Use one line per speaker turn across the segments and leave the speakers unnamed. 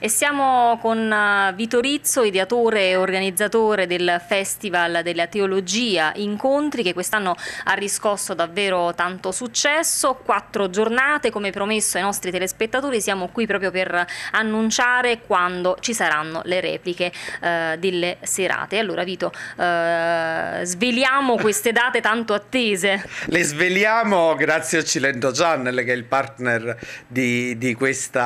e siamo con eh, Vito Rizzo, ideatore e organizzatore del Festival della Teologia Incontri che quest'anno ha riscosso davvero tanto successo, quattro giornate come promesso ai nostri telespettatori, siamo qui proprio per annunciare quando ci saranno le repliche eh, delle serate. Allora Vito, eh, sveliamo queste date tanto attese.
Le sveliamo grazie a Cilento Giannelle che è il partner di, di eh, questo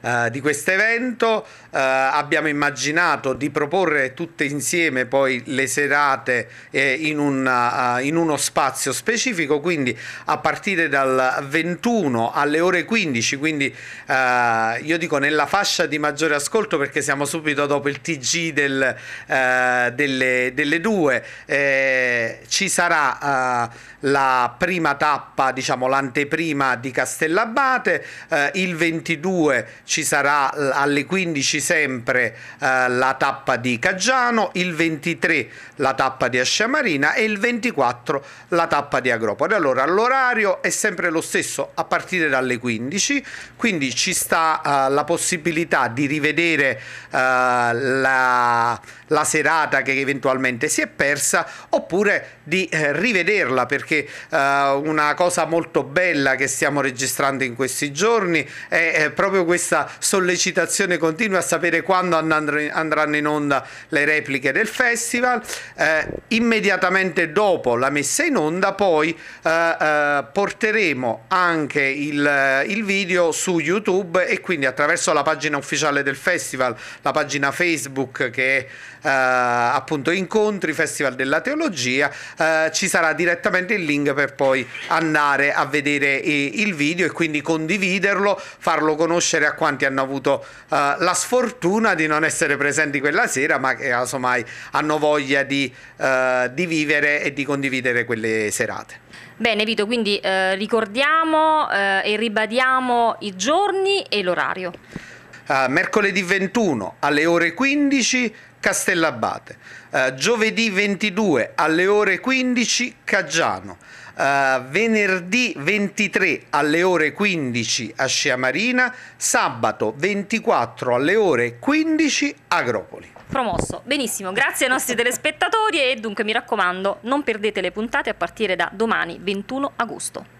uh, evento momento eh, abbiamo immaginato di proporre tutte insieme poi le serate eh, in, una, eh, in, uno spazio specifico, quindi a partire dal 21 alle ore 15, quindi eh, io dico nella fascia di maggiore ascolto perché siamo subito dopo il TG del, eh, delle, delle, due, eh, ci sarà la prima tappa, diciamo l'anteprima di Castellabate, il 22 ci sarà alle alle 15 sempre eh, la tappa di Caggiano, il 23 la tappa di Asciamarina e il 24 la tappa di Agropoli. Allora l'orario è sempre lo stesso a partire dalle 15, quindi ci sta eh, la possibilità di rivedere eh, la, la, serata che eventualmente si è persa oppure di eh, rivederla perché eh, una cosa molto bella che stiamo registrando in questi giorni è proprio questa sollecitazione redazione continui a sapere quando andranno in onda le repliche del festival. Eh, immediatamente dopo la messa in onda poi eh, eh, porteremo anche il, il, video su YouTube e quindi attraverso la pagina ufficiale del festival, la pagina Facebook che è eh, appunto Incontri Festival della Teologia, eh, ci sarà direttamente il link per poi andare a vedere il video e quindi condividerlo, farlo conoscere a quanti hanno avuto uh, la sfortuna di non essere presenti quella sera, ma che casomai hanno voglia di, eh, di vivere e di condividere quelle serate.
Bene Vito, quindi eh, ricordiamo eh, e ribadiamo i giorni e l'orario.
Eh, mercoledì 21 alle ore 15 Castellabate, uh, giovedì 22 alle ore 15 Caggiano, uh, venerdì 23 alle ore 15 a Sciamarina, sabato 24 alle ore 15 Agropoli.
Promosso, benissimo, grazie ai nostri telespettatori e dunque mi raccomando non perdete le puntate a partire da domani 21 agosto.